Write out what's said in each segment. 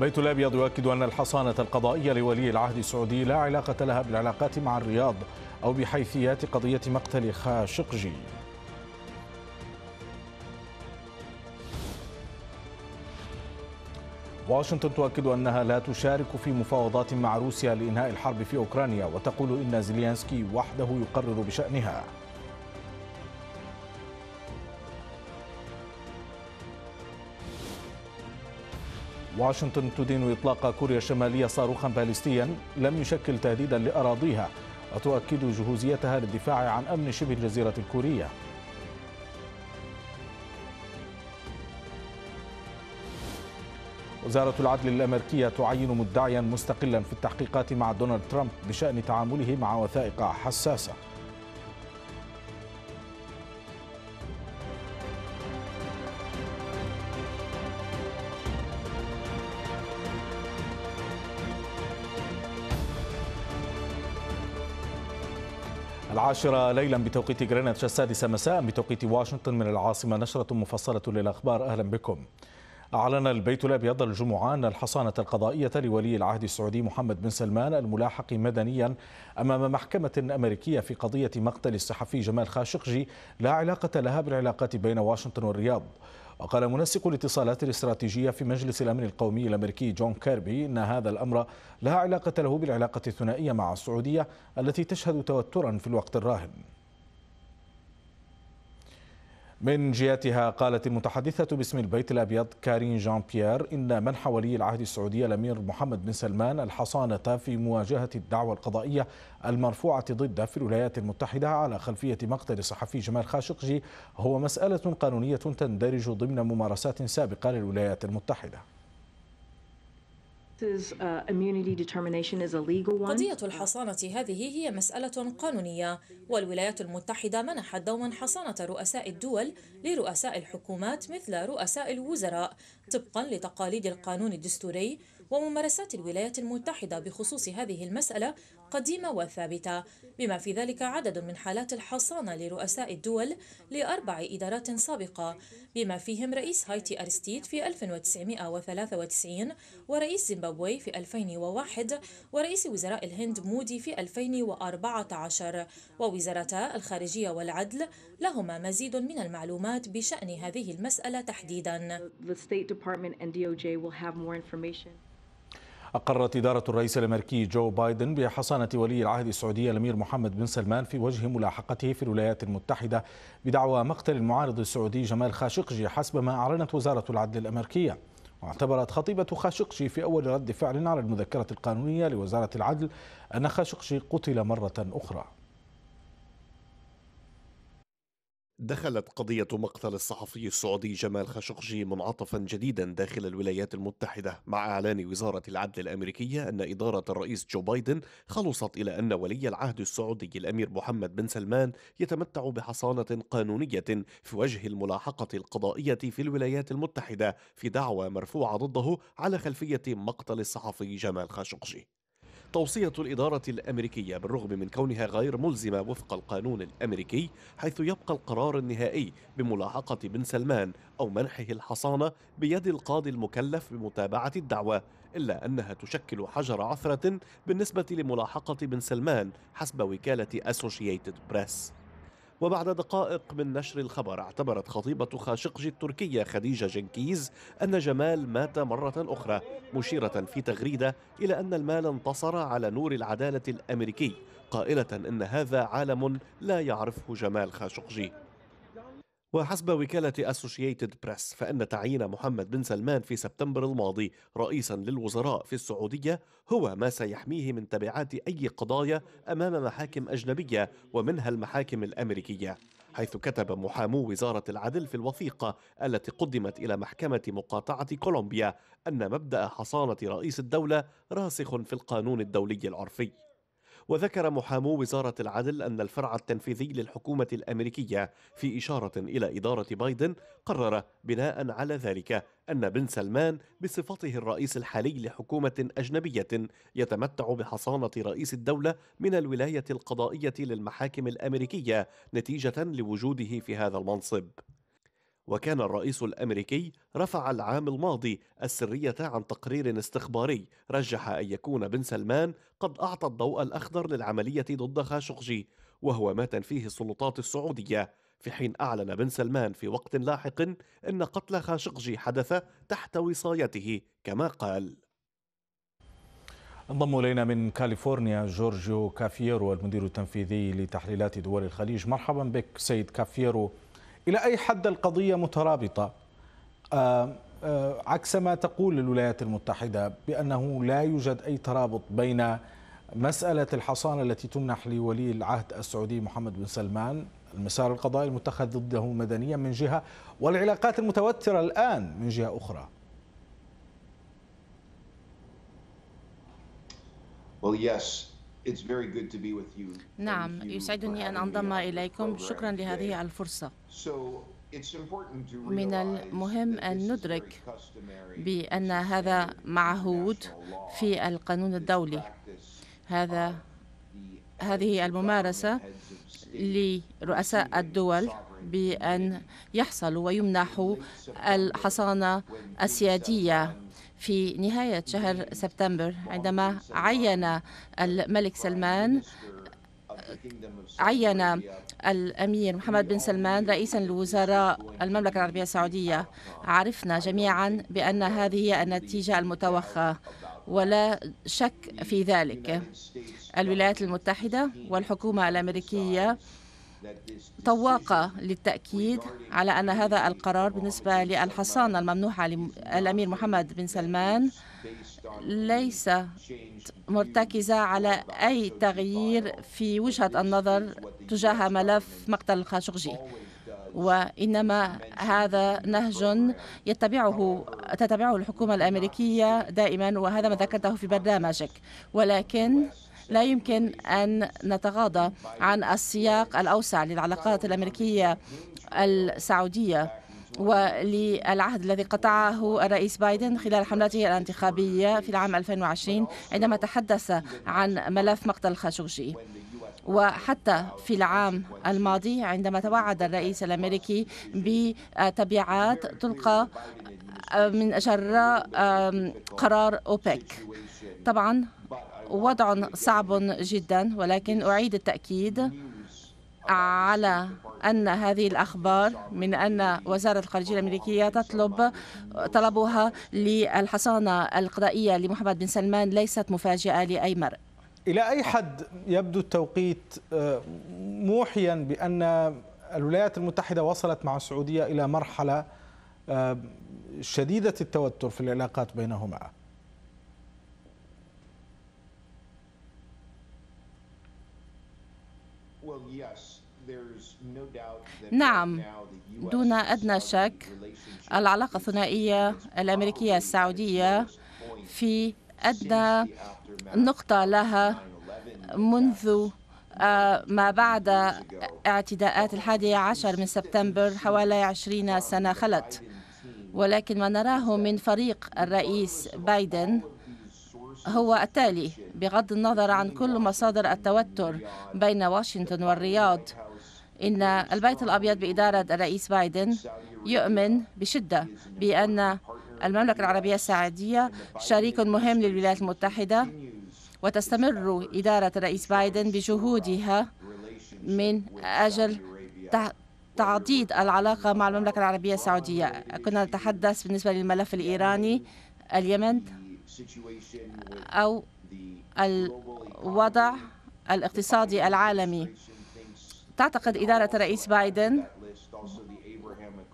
بيت الابيض يؤكد ان الحصانه القضائيه لولي العهد السعودي لا علاقه لها بالعلاقات مع الرياض او بحيثيات قضيه مقتل خاشقجي واشنطن تؤكد أنها لا تشارك في مفاوضات مع روسيا لإنهاء الحرب في أوكرانيا وتقول إن زيلينسكي وحده يقرر بشأنها واشنطن تدين إطلاق كوريا الشمالية صاروخا باليستيا لم يشكل تهديدا لأراضيها وتؤكد جهوزيتها للدفاع عن أمن شبه الجزيرة الكورية وزارة العدل الأمريكية تعين مدعيا مستقلا في التحقيقات مع دونالد ترامب بشأن تعامله مع وثائق حساسة العاشرة ليلا بتوقيت غرينتش السادسة مساء بتوقيت واشنطن من العاصمة نشرة مفصلة للأخبار أهلا بكم أعلن البيت الأبيض الجمعة أن الحصانة القضائية لولي العهد السعودي محمد بن سلمان الملاحق مدنيا أمام محكمة أمريكية في قضية مقتل الصحفي جمال خاشقجي لا علاقة لها بالعلاقات بين واشنطن والرياض وقال منسق الاتصالات الاستراتيجية في مجلس الأمن القومي الأمريكي جون كيربي أن هذا الأمر لا علاقة له بالعلاقة الثنائية مع السعودية التي تشهد توترا في الوقت الراهن من جهتها قالت المتحدثة باسم البيت الأبيض كارين جان بيير إن منح ولي العهد السعودي الأمير محمد بن سلمان الحصانة في مواجهة الدعوى القضائية المرفوعة ضده في الولايات المتحدة على خلفية مقتل الصحفي جمال خاشقجي هو مسألة قانونية تندرج ضمن ممارسات سابقة للولايات المتحدة Uh, قضية الحصانة هذه هي مسألة قانونية والولايات المتحدة منحت دوما حصانة رؤساء الدول لرؤساء الحكومات مثل رؤساء الوزراء طبقا لتقاليد القانون الدستوري وممارسات الولايات المتحدة بخصوص هذه المسألة قديمة وثابتة بما في ذلك عدد من حالات الحصانة لرؤساء الدول لأربع إدارات سابقة بما فيهم رئيس هايتي أرستيد في 1993 ورئيس زيمبابوي في 2001 ورئيس وزراء الهند مودي في 2014 ووزارتا الخارجية والعدل لهما مزيد من المعلومات بشأن هذه المسألة تحديداً. أقرت إدارة الرئيس الأمريكي جو بايدن بحصانة ولي العهد السعودي الأمير محمد بن سلمان في وجه ملاحقته في الولايات المتحدة بدعوى مقتل المعارض السعودي جمال خاشقجي حسب ما أعلنت وزارة العدل الأمريكية واعتبرت خطيبة خاشقجي في أول رد فعل على المذكرة القانونية لوزارة العدل أن خاشقجي قتل مرة أخرى دخلت قضية مقتل الصحفي السعودي جمال خاشقجي منعطفا جديدا داخل الولايات المتحدة مع إعلان وزارة العدل الأمريكية أن إدارة الرئيس جو بايدن خلصت إلى أن ولي العهد السعودي الأمير محمد بن سلمان يتمتع بحصانة قانونية في وجه الملاحقة القضائية في الولايات المتحدة في دعوى مرفوعة ضده على خلفية مقتل الصحفي جمال خاشقجي توصية الإدارة الأمريكية بالرغم من كونها غير ملزمة وفق القانون الأمريكي حيث يبقى القرار النهائي بملاحقة بن سلمان أو منحه الحصانة بيد القاضي المكلف بمتابعة الدعوة إلا أنها تشكل حجر عثرة بالنسبة لملاحقة بن سلمان حسب وكالة أسوشيتد بريس وبعد دقائق من نشر الخبر اعتبرت خطيبة خاشقجي التركية خديجة جنكيز أن جمال مات مرة أخرى مشيرة في تغريدة إلى أن المال انتصر على نور العدالة الأمريكي قائلة إن هذا عالم لا يعرفه جمال خاشقجي وحسب وكالة أسوشيتد بريس فإن تعيين محمد بن سلمان في سبتمبر الماضي رئيسا للوزراء في السعودية هو ما سيحميه من تبعات أي قضايا أمام محاكم أجنبية ومنها المحاكم الأمريكية حيث كتب محامو وزارة العدل في الوثيقة التي قدمت إلى محكمة مقاطعة كولومبيا أن مبدأ حصانة رئيس الدولة راسخ في القانون الدولي العرفي وذكر محامو وزارة العدل أن الفرع التنفيذي للحكومة الأمريكية في إشارة إلى إدارة بايدن قرر بناء على ذلك أن بن سلمان بصفته الرئيس الحالي لحكومة أجنبية يتمتع بحصانة رئيس الدولة من الولاية القضائية للمحاكم الأمريكية نتيجة لوجوده في هذا المنصب وكان الرئيس الأمريكي رفع العام الماضي السرية عن تقرير استخباري رجح أن يكون بن سلمان قد أعطى الضوء الأخضر للعملية ضد خاشقجي وهو ما تنفيه السلطات السعودية في حين أعلن بن سلمان في وقت لاحق أن قتل خاشقجي حدث تحت وصايته كما قال انضم الينا من كاليفورنيا جورجيو كافيرو المدير التنفيذي لتحليلات دول الخليج مرحبا بك سيد كافيرو إلى أي حد القضية مترابطة عكس ما تقول الولايات المتحدة بأنه لا يوجد أي ترابط بين مسألة الحصانة التي تمنح لولي العهد السعودي محمد بن سلمان المسار القضائي المتخذ ضده مدنيا من جهة والعلاقات المتوترة الآن من جهة أخرى Well, yes, نعم يسعدني أن أنضم إليكم شكرا لهذه الفرصة من المهم أن ندرك بأن هذا معهود في القانون الدولي هذا هذه الممارسة لرؤساء الدول بأن يحصلوا ويمنحوا الحصانة السيادية في نهاية شهر سبتمبر عندما عين الملك سلمان عين الأمير محمد بن سلمان رئيسا لوزراء المملكة العربية السعودية عرفنا جميعا بأن هذه هي النتيجة المتوخة ولا شك في ذلك الولايات المتحدة والحكومة الأمريكية طواقة للتأكيد على أن هذا القرار بالنسبة للحصانة الممنوحة للأمير محمد بن سلمان ليس مرتكزة على أي تغيير في وجهة النظر تجاه ملف مقتل الخاشقجي وإنما هذا نهج يتبعه تتبعه الحكومة الأمريكية دائما وهذا ما ذكرته في برنامجك ولكن لا يمكن أن نتغاضى عن السياق الأوسع للعلاقات الأمريكية السعودية وللعهد الذي قطعه الرئيس بايدن خلال حملته الانتخابية في العام 2020 عندما تحدث عن ملف مقتل خاشوجي وحتى في العام الماضي عندما توعد الرئيس الامريكي بتبعات تلقى آه، من جراء قرار اوبك طبعا وضع صعب جدا ولكن أعيد التأكيد على أن هذه الأخبار من أن وزارة الخارجية الأمريكية تطلب طلبها للحصانة القضائية لمحمد بن سلمان ليست مفاجئة لأي مرء إلى أي حد يبدو التوقيت آه، موحيا بأن الولايات المتحدة وصلت مع السعودية إلى مرحلة آه، شديدة التوتر في العلاقات بينهما نعم دون أدنى شك العلاقة الثنائية الأمريكية السعودية في أدنى نقطة لها منذ آه، ما بعد اعتداءات الحادي عشر من سبتمبر حوالي عشرين سنة خلت ولكن ما نراه من فريق الرئيس بايدن هو التالي بغض النظر عن كل مصادر التوتر بين واشنطن والرياض إن البيت الأبيض بإدارة الرئيس بايدن يؤمن بشدة بأن المملكة العربية السعودية شريك مهم للولايات المتحدة وتستمر إدارة الرئيس بايدن بجهودها من أجل تعديد العلاقة مع المملكة العربية السعودية كنا نتحدث بالنسبة للملف الإيراني اليمن أو الوضع الاقتصادي العالمي تعتقد إدارة الرئيس بايدن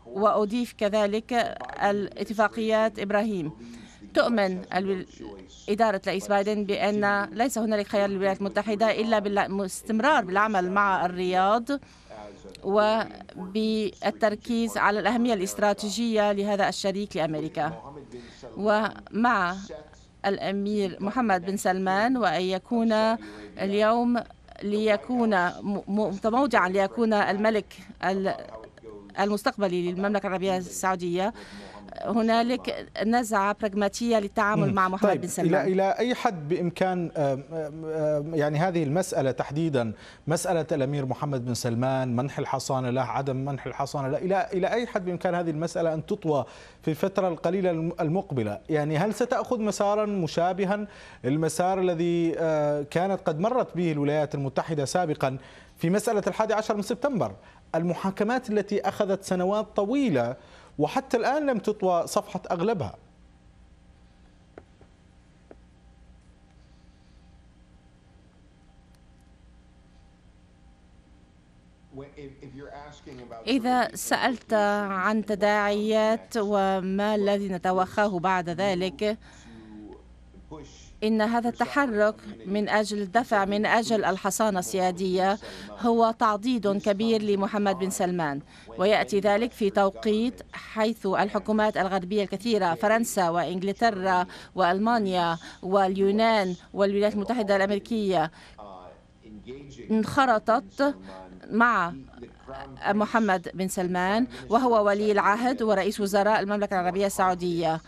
وأضيف كذلك الاتفاقيات إبراهيم تؤمن إدارة رئيس بايدن بأن ليس هنالك خيار للولايات المتحدة إلا بالاستمرار بالعمل مع الرياض وبالتركيز على الأهمية الاستراتيجية لهذا الشريك لأمريكا ومع الأمير محمد بن سلمان وأن يكون اليوم ليكون متموضعا ليكون الملك المستقبلي للمملكة العربية السعودية هنالك نزعه براغماتيه للتعامل مع محمد طيب بن سلمان الى الى اي حد بامكان يعني هذه المساله تحديدا مساله الامير محمد بن سلمان منح الحصانه له عدم منح الحصانه له الى الى اي حد بامكان هذه المساله ان تطوى في الفتره القليله المقبله يعني هل ستاخذ مسارا مشابها المسار الذي آه، كانت قد مرت به الولايات المتحده سابقا في مساله الحادي عشر من سبتمبر المحاكمات التي اخذت سنوات طويله وحتى الآن لم تطوى صفحة أغلبها إذا سألت عن تداعيات وما الذي نتوخاه بعد ذلك إن هذا التحرك من أجل الدفع من أجل الحصانة السيادية هو تعضيد كبير لمحمد بن سلمان ويأتي ذلك في توقيت حيث الحكومات الغربية الكثيرة فرنسا وإنجلترا وألمانيا واليونان والولايات المتحدة الأمريكية انخرطت مع محمد بن سلمان وهو ولي العهد ورئيس وزراء المملكة العربية السعودية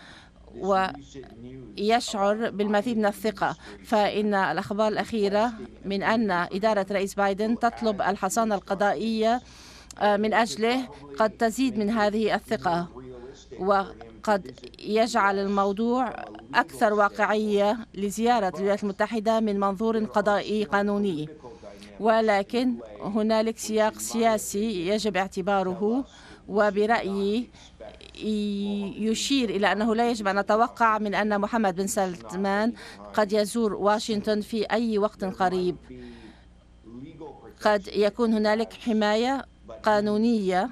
ويشعر بالمزيد من الثقة فإن الأخبار الأخيرة من أن إدارة رئيس بايدن تطلب الحصانة القضائية آه، من أجله قد تزيد من هذه الثقة وقد يجعل الموضوع أكثر واقعية لزيارة الولايات المتحدة من منظور قضائي قانوني ولكن هنالك سياق سياسي يجب اعتباره وبرأيي يشير إلى أنه لا يجب أن نتوقع من أن محمد بن سلمان قد يزور واشنطن في أي وقت قريب قد يكون هنالك حماية قانونية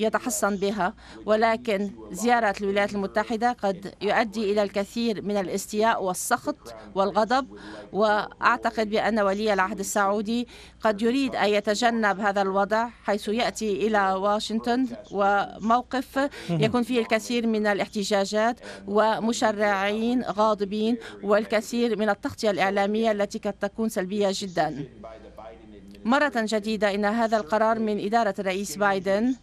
يتحصن بها ولكن زيارة الولايات المتحدة قد يؤدي إلى الكثير من الاستياء والسخط والغضب وأعتقد بأن ولي العهد السعودي قد يريد أن يتجنب هذا الوضع حيث يأتي إلى واشنطن وموقف يكون فيه الكثير من الاحتجاجات ومشرعين غاضبين والكثير من التغطية الإعلامية التي قد تكون سلبية جدا مرة جديدة إن هذا القرار من إدارة الرئيس بايدن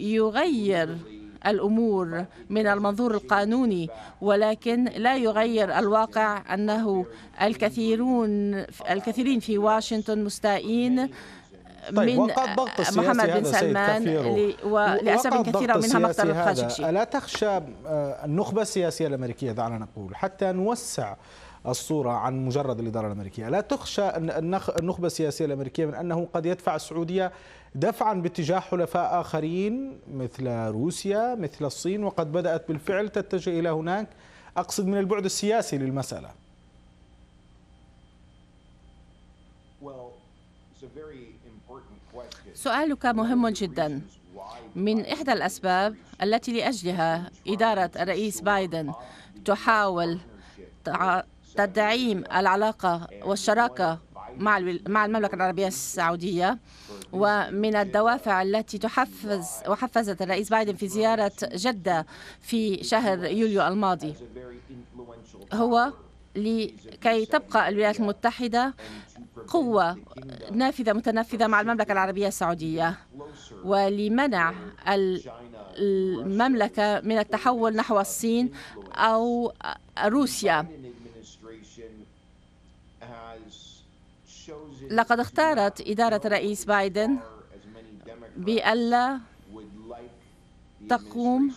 يغير الأمور من المنظور القانوني ولكن لا يغير الواقع أنه الكثيرون الكثيرين في واشنطن مستائين طيب من ضغط آه، محمد بن سلمان ولأسف كثيرة منها مقتل الخاشقشي ألا تخشى آه، النخبة السياسية الأمريكية دعنا نقول حتى نوسع الصورة عن مجرد الإدارة الأمريكية ألا تخشى النخبة السياسية الأمريكية من أنه قد يدفع السعودية دفعا باتجاه حلفاء آخرين مثل روسيا مثل الصين وقد بدأت بالفعل تتجه إلى هناك أقصد من البعد السياسي للمسألة سؤالك مهم جدا من إحدى الأسباب التي لأجلها إدارة الرئيس بايدن تحاول تدعيم العلاقة والشراكة مع مع المملكة العربية السعودية ومن الدوافع التي تحفز وحفزت الرئيس بايدن في زيارة جدة في شهر يوليو الماضي هو لكي تبقى الولايات المتحدة قوة نافذة متنفذة مع المملكة العربية السعودية ولمنع المملكة من التحول نحو الصين أو روسيا لقد اختارت إدارة الرئيس بايدن بألا تقوم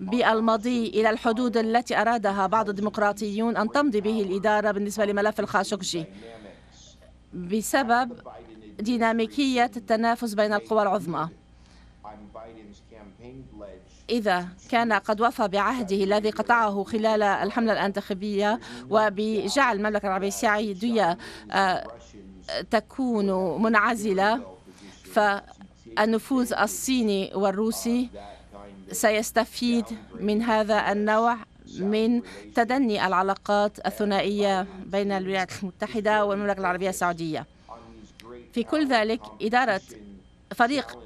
بالمضي إلى الحدود التي أرادها بعض الديمقراطيون أن تمضي به الإدارة بالنسبة لملف الخاشقجي بسبب ديناميكية التنافس بين القوى العظمى إذا كان قد وفى بعهده الذي قطعه خلال الحملة الانتخابية وبجعل المملكة العربية السعودية آه، تكون منعزلة فالنفوذ الصيني والروسي سيستفيد من هذا النوع من تدني العلاقات الثنائية بين الولايات المتحدة والمملكة العربية السعودية في كل ذلك إدارة فريق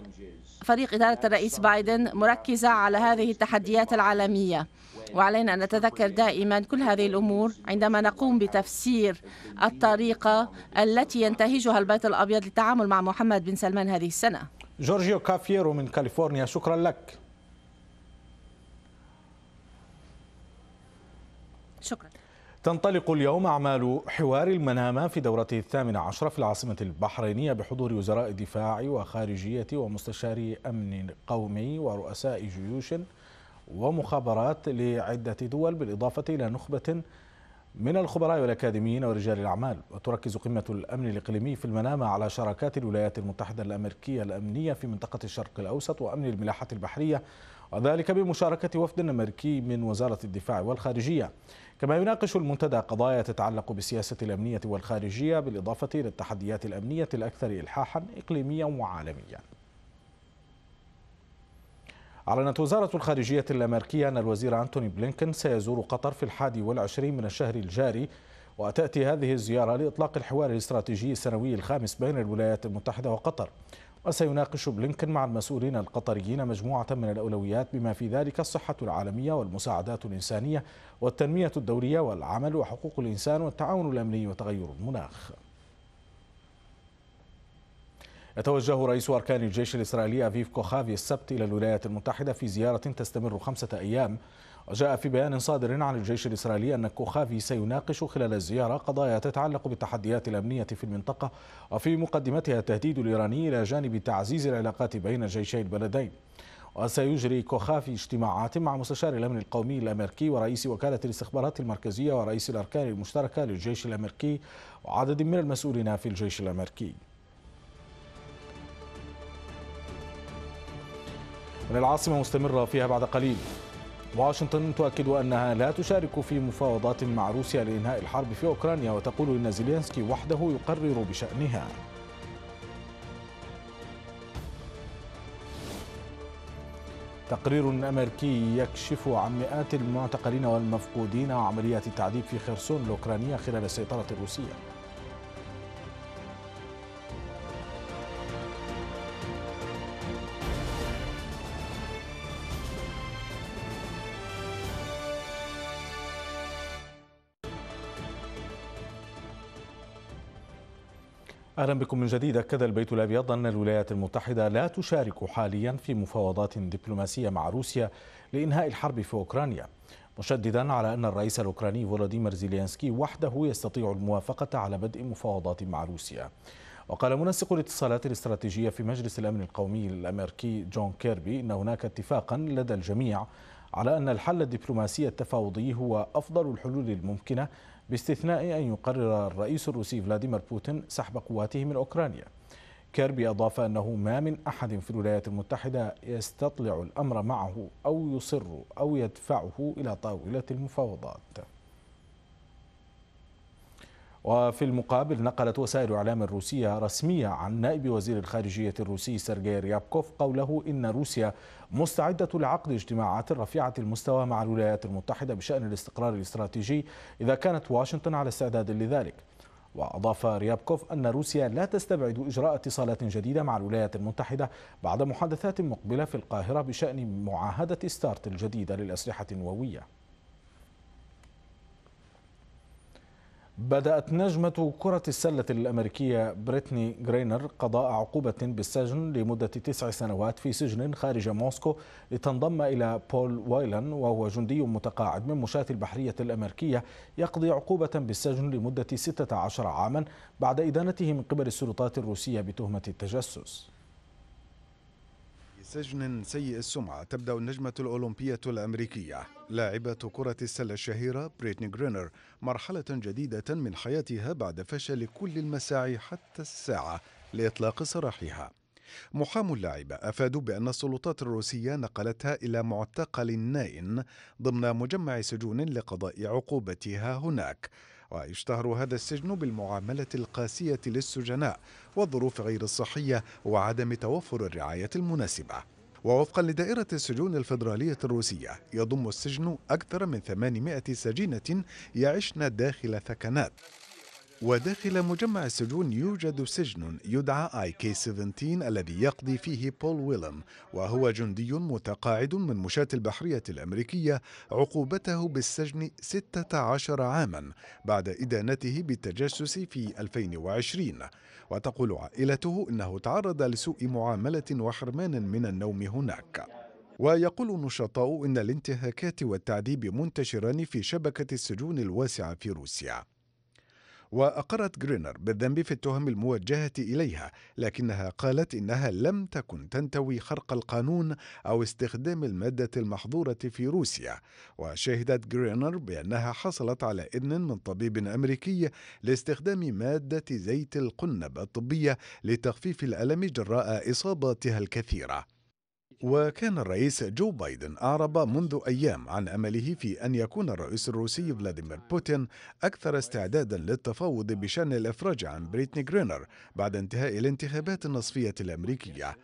فريق إدارة الرئيس بايدن مركزة على هذه التحديات العالمية وعلينا أن نتذكر دائما كل هذه الأمور عندما نقوم بتفسير الطريقة التي ينتهجها البيت الأبيض للتعامل مع محمد بن سلمان هذه السنة جورجيو كافيرو من كاليفورنيا شكرا لك شكرا تنطلق اليوم أعمال حوار المنامة في دورته الثامنة عشرة في العاصمة البحرينية بحضور وزراء الدفاع وخارجية ومستشاري أمن قومي ورؤساء جيوش ومخابرات لعدة دول بالإضافة إلى نخبة من الخبراء والأكاديميين ورجال الأعمال وتركز قمة الأمن الإقليمي في المنامة على شراكات الولايات المتحدة الأمريكية الأمنية في منطقة الشرق الأوسط وأمن الملاحة البحرية وذلك بمشاركة وفد أمريكي من وزارة الدفاع والخارجية كما يناقش المنتدى قضايا تتعلق بالسياسة الأمنية والخارجية بالإضافة إلى التحديات الأمنية الأكثر إلحاحا إقليميا وعالميا أعلنت وزارة الخارجية الأمريكية أن الوزير أنتوني بلينكن سيزور قطر في الحادي والعشرين من الشهر الجاري وتأتي هذه الزيارة لإطلاق الحوار الاستراتيجي السنوي الخامس بين الولايات المتحدة وقطر وسيناقش بلينكن مع المسؤولين القطريين مجموعة من الأولويات بما في ذلك الصحة العالمية والمساعدات الإنسانية والتنمية الدورية والعمل وحقوق الإنسان والتعاون الأمني وتغير المناخ يتوجه رئيس أركان الجيش الإسرائيلي أفيف كوخافي السبت إلى الولايات المتحدة في زيارة تستمر خمسة أيام وجاء في بيان صادر عن الجيش الإسرائيلي أن كوخافي سيناقش خلال الزيارة قضايا تتعلق بالتحديات الأمنية في المنطقة وفي مقدمتها التهديد الإيراني إلى جانب تعزيز العلاقات بين جيشي البلدين وسيجري كوخافي اجتماعات مع مستشار الأمن القومي الأمريكي ورئيس وكالة الاستخبارات المركزية ورئيس الأركان المشتركة للجيش الأمريكي وعدد من المسؤولين في الجيش الأمريكي من العاصمة مستمرة فيها بعد قليل واشنطن تؤكد أنها لا تشارك في مفاوضات مع روسيا لإنهاء الحرب في أوكرانيا وتقول إن زيلينسكي وحده يقرر بشأنها تقرير أمريكي يكشف عن مئات المعتقلين والمفقودين وعمليات التعذيب في خرسون الأوكرانية خلال السيطرة الروسية أهلا بكم من جديد أكد البيت الأبيض أن الولايات المتحدة لا تشارك حاليا في مفاوضات دبلوماسية مع روسيا لإنهاء الحرب في أوكرانيا مشددا على أن الرئيس الأوكراني فولاديمير زيلينسكي وحده يستطيع الموافقة على بدء مفاوضات مع روسيا وقال منسق الاتصالات الاستراتيجية في مجلس الأمن القومي الأمريكي جون كيربي أن هناك اتفاقا لدى الجميع على أن الحل الدبلوماسي التفاوضي هو أفضل الحلول الممكنة باستثناء أن يقرر الرئيس الروسي فلاديمير بوتين سحب قواته من أوكرانيا كيربي أضاف أنه ما من أحد في الولايات المتحدة يستطلع الأمر معه أو يصر أو يدفعه إلى طاولة المفاوضات وفي المقابل نقلت وسائل إعلام الروسية رسمية عن نائب وزير الخارجية الروسي سيرجي ريابكوف قوله إن روسيا مستعدة لعقد اجتماعات رفيعة المستوى مع الولايات المتحدة بشأن الاستقرار الاستراتيجي إذا كانت واشنطن على استعداد لذلك وأضاف ريابكوف أن روسيا لا تستبعد إجراء اتصالات جديدة مع الولايات المتحدة بعد محادثات مقبلة في القاهرة بشأن معاهدة ستارت الجديدة للأسلحة النووية بدأت نجمة كرة السلة الأمريكية بريتني جرينر قضاء عقوبة بالسجن لمدة تسع سنوات في سجن خارج موسكو لتنضم إلى بول وايلان وهو جندي متقاعد من مشاة البحرية الأمريكية يقضي عقوبة بالسجن لمدة 16 عاما بعد إدانته من قبل السلطات الروسية بتهمة التجسس سجن سيء السمعة تبدأ النجمة الأولمبية الأمريكية لاعبة كرة السلة الشهيرة بريتني جرينر مرحلة جديدة من حياتها بعد فشل كل المساعي حتى الساعة لإطلاق سراحها محام اللاعبة أفادوا بأن السلطات الروسية نقلتها إلى معتقل نائن ضمن مجمع سجون لقضاء عقوبتها هناك ويشتهر هذا السجن بالمعاملة القاسية للسجناء والظروف غير الصحية وعدم توفر الرعاية المناسبة ووفقا لدائرة السجون الفيدرالية الروسية يضم السجن أكثر من 800 سجينة يعشن داخل ثكنات وداخل مجمع السجون يوجد سجن يدعى اي كي 17 الذي يقضي فيه بول ويلم وهو جندي متقاعد من مشاة البحرية الأمريكية عقوبته بالسجن 16 عاما بعد إدانته بالتجسس في 2020 وتقول عائلته إنه تعرض لسوء معاملة وحرمان من النوم هناك ويقول النشطاء إن الانتهاكات والتعذيب منتشران في شبكة السجون الواسعة في روسيا وأقرت جرينر بالذنب في التهم الموجهة إليها لكنها قالت إنها لم تكن تنتوي خرق القانون أو استخدام المادة المحظورة في روسيا وشهدت جرينر بأنها حصلت على إذن من طبيب أمريكي لاستخدام مادة زيت القنب الطبية لتخفيف الألم جراء إصاباتها الكثيرة وكان الرئيس جو بايدن أعرب منذ أيام عن أمله في أن يكون الرئيس الروسي فلاديمير بوتين أكثر استعدادا للتفاوض بشأن الإفراج عن بريتني جرينر بعد انتهاء الانتخابات النصفية الأمريكية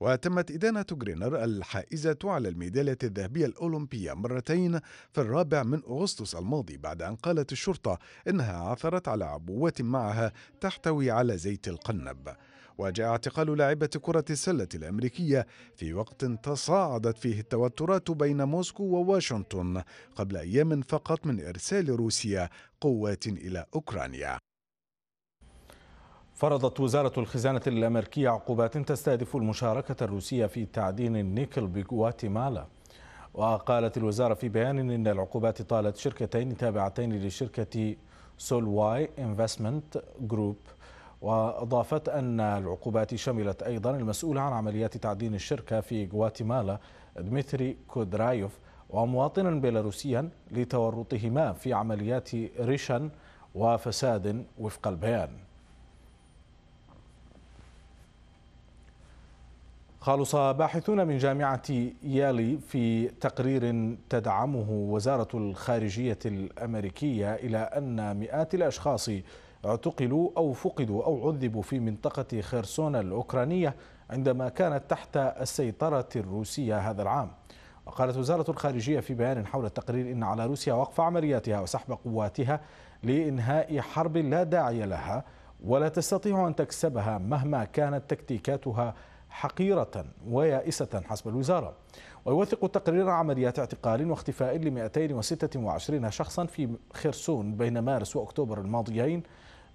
وتمت إدانة جرينر الحائزة على الميدالية الذهبية الأولمبية مرتين في الرابع من أغسطس الماضي بعد أن قالت الشرطة إنها عثرت على عبوات معها تحتوي على زيت القنب وجاء اعتقال لاعبة كرة السلة الأمريكية في وقت تصاعدت فيه التوترات بين موسكو وواشنطن قبل أيام فقط من إرسال روسيا قوات إلى أوكرانيا فرضت وزارة الخزانة الأمريكية عقوبات تستهدف المشاركة الروسية في تعدين النيكل بغواتيمالا وقالت الوزارة في بيان إن العقوبات طالت شركتين تابعتين لشركة سولواي انفستمنت جروب وأضافت أن العقوبات شملت أيضا المسؤول عن عمليات تعدين الشركة في غواتيمالا دمتري كودرايوف ومواطنا بيلاروسيا لتورطهما في عمليات ريشن وفساد وفق البيان خالص باحثون من جامعة يالي في تقرير تدعمه وزارة الخارجية الأمريكية إلى أن مئات الأشخاص اعتقلوا أو فقدوا أو عذبوا في منطقة خرسون الأوكرانية عندما كانت تحت السيطرة الروسية هذا العام وقالت وزارة الخارجية في بيان حول التقرير إن على روسيا وقف عملياتها وسحب قواتها لإنهاء حرب لا داعي لها ولا تستطيع أن تكسبها مهما كانت تكتيكاتها حقيرة ويائسة حسب الوزارة ويوثق التقرير عمليات اعتقال واختفاء ل 226 شخصا في خرسون بين مارس وأكتوبر الماضيين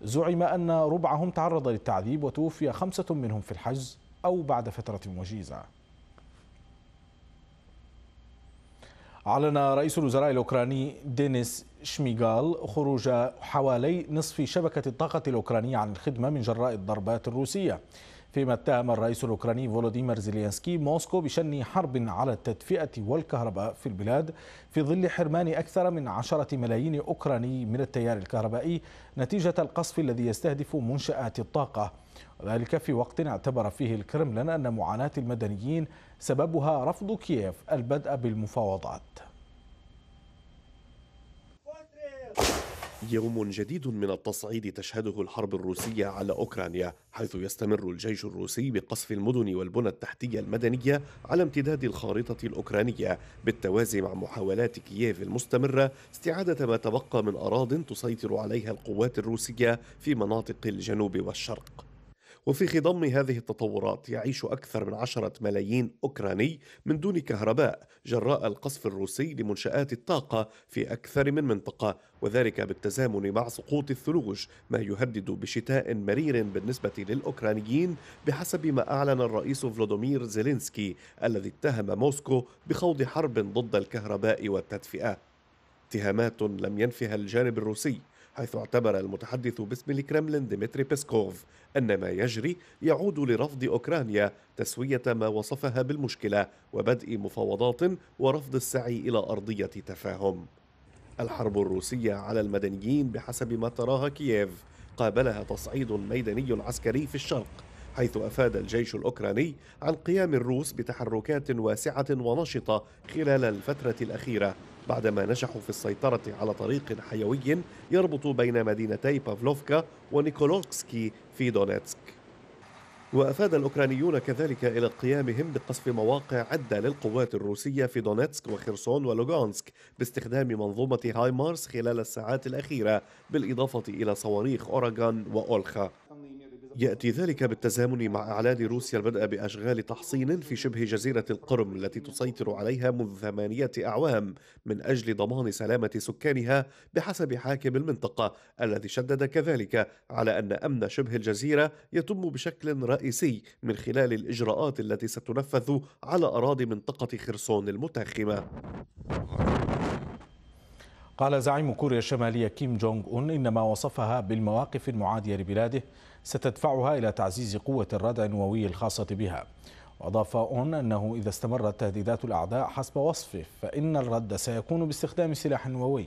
زعم أن ربعهم تعرض للتعذيب وتوفي خمسة منهم في الحجز أو بعد فترة وجيزة أعلن رئيس الوزراء الأوكراني دينيس شميغال خروج حوالي نصف شبكة الطاقة الأوكرانية عن الخدمة من جراء الضربات الروسية فيما اتهم الرئيس الأوكراني فولوديمير زيلينسكي موسكو بشن حرب على التدفئة والكهرباء في البلاد في ظل حرمان أكثر من عشرة ملايين أوكراني من التيار الكهربائي نتيجة القصف الذي يستهدف منشآت الطاقة وذلك في وقت اعتبر فيه الكرملين أن معاناة المدنيين سببها رفض كييف البدء بالمفاوضات يوم جديد من التصعيد تشهده الحرب الروسية على أوكرانيا حيث يستمر الجيش الروسي بقصف المدن والبنى التحتية المدنية على امتداد الخارطة الأوكرانية بالتوازي مع محاولات كييف المستمرة استعادة ما تبقى من أراض تسيطر عليها القوات الروسية في مناطق الجنوب والشرق وفي خضم هذه التطورات يعيش أكثر من عشرة ملايين أوكراني من دون كهرباء جراء القصف الروسي لمنشآت الطاقة في أكثر من منطقة وذلك بالتزامن مع سقوط الثلوج ما يهدد بشتاء مرير بالنسبة للأوكرانيين بحسب ما أعلن الرئيس فلودومير زيلينسكي الذي اتهم موسكو بخوض حرب ضد الكهرباء والتدفئة اتهامات لم ينفها الجانب الروسي حيث اعتبر المتحدث باسم الكرملين ديمتري بيسكوف أن ما يجري يعود لرفض أوكرانيا تسوية ما وصفها بالمشكلة وبدء مفاوضات ورفض السعي إلى أرضية تفاهم الحرب الروسية على المدنيين بحسب ما تراها كييف قابلها تصعيد ميداني عسكري في الشرق حيث افاد الجيش الاوكراني عن قيام الروس بتحركات واسعه ونشطه خلال الفتره الاخيره بعدما نجحوا في السيطرة على طريق حيوي يربط بين مدينتي بافلوفكا ونيكولوكسكي في دونيتسك وأفاد الأوكرانيون كذلك إلى قيامهم بقصف مواقع عدة للقوات الروسية في دونيتسك وخرسون ولوغانسك باستخدام منظومة هايمارس خلال الساعات الأخيرة بالإضافة إلى صواريخ أوراغان وأولخا يأتي ذلك بالتزامن مع إعلان روسيا البدء بأشغال تحصين في شبه جزيرة القرم التي تسيطر عليها منذ ثمانية أعوام من أجل ضمان سلامة سكانها بحسب حاكم المنطقة الذي شدد كذلك على أن أمن شبه الجزيرة يتم بشكل رئيسي من خلال الإجراءات التي ستنفذ على أراضي منطقة خرسون المتاخمة. قال زعيم كوريا الشمالية كيم جونغ أون إنما وصفها بالمواقف المعادية لبلاده ستدفعها إلى تعزيز قوة الردع النووي الخاصة بها وأضاف أون أنه إذا استمرت تهديدات الأعداء حسب وصفه فإن الرد سيكون باستخدام سلاح نووي